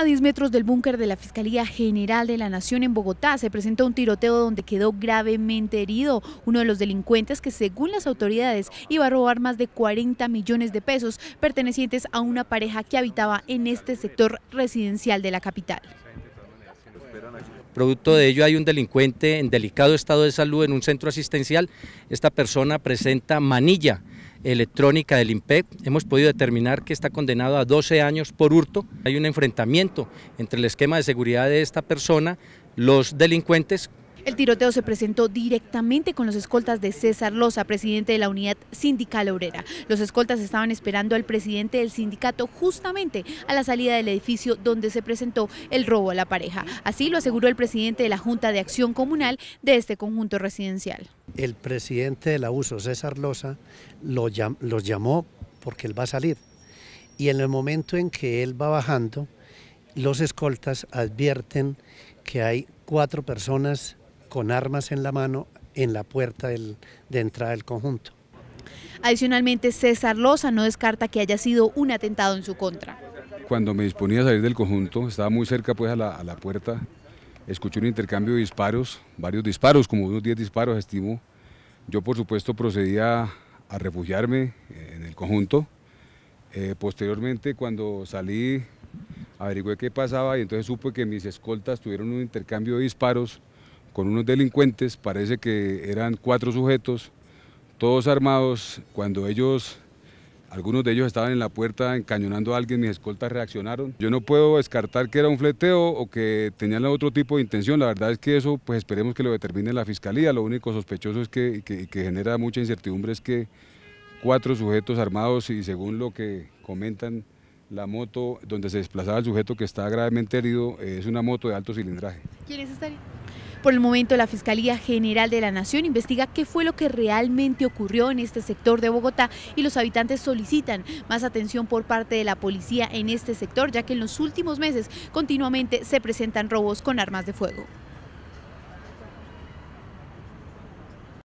A 10 metros del búnker de la Fiscalía General de la Nación en Bogotá se presentó un tiroteo donde quedó gravemente herido uno de los delincuentes que según las autoridades iba a robar más de 40 millones de pesos pertenecientes a una pareja que habitaba en este sector residencial de la capital. Producto de ello hay un delincuente en delicado estado de salud en un centro asistencial. Esta persona presenta manilla electrónica del IMPEC. Hemos podido determinar que está condenado a 12 años por hurto. Hay un enfrentamiento entre el esquema de seguridad de esta persona, los delincuentes el tiroteo se presentó directamente con los escoltas de César Loza, presidente de la unidad sindical obrera. Los escoltas estaban esperando al presidente del sindicato justamente a la salida del edificio donde se presentó el robo a la pareja. Así lo aseguró el presidente de la Junta de Acción Comunal de este conjunto residencial. El presidente del abuso, César Loza, los llamó porque él va a salir. Y en el momento en que él va bajando, los escoltas advierten que hay cuatro personas con armas en la mano en la puerta de entrada del conjunto. Adicionalmente, César Loza no descarta que haya sido un atentado en su contra. Cuando me disponía a salir del conjunto, estaba muy cerca pues a la, puerta, escuché un intercambio de disparos, varios disparos, como unos 10 disparos estimo. Yo por supuesto procedía a refugiarme eh, en el conjunto. Eh, posteriormente cuando salí averigüé qué pasaba y entonces supe que mis escoltas tuvieron un intercambio de disparos con unos delincuentes, parece que eran cuatro sujetos, todos armados, cuando ellos, algunos de ellos estaban en la puerta encañonando a alguien, mis escoltas reaccionaron. Yo no puedo descartar que era un fleteo o que tenían otro tipo de intención, la verdad es que eso pues esperemos que lo determine la fiscalía, lo único sospechoso es que, que, genera mucha incertidumbre es que cuatro sujetos armados y según lo que comentan, la moto donde se desplazaba el sujeto que está gravemente herido eh, es una moto de alto cilindraje. ¿Quiénes estarían? Por el momento, la Fiscalía General de la Nación investiga qué fue lo que realmente ocurrió en este sector de Bogotá y los habitantes solicitan más atención por parte de la policía en este sector, ya que en los últimos meses continuamente se presentan robos con armas de fuego.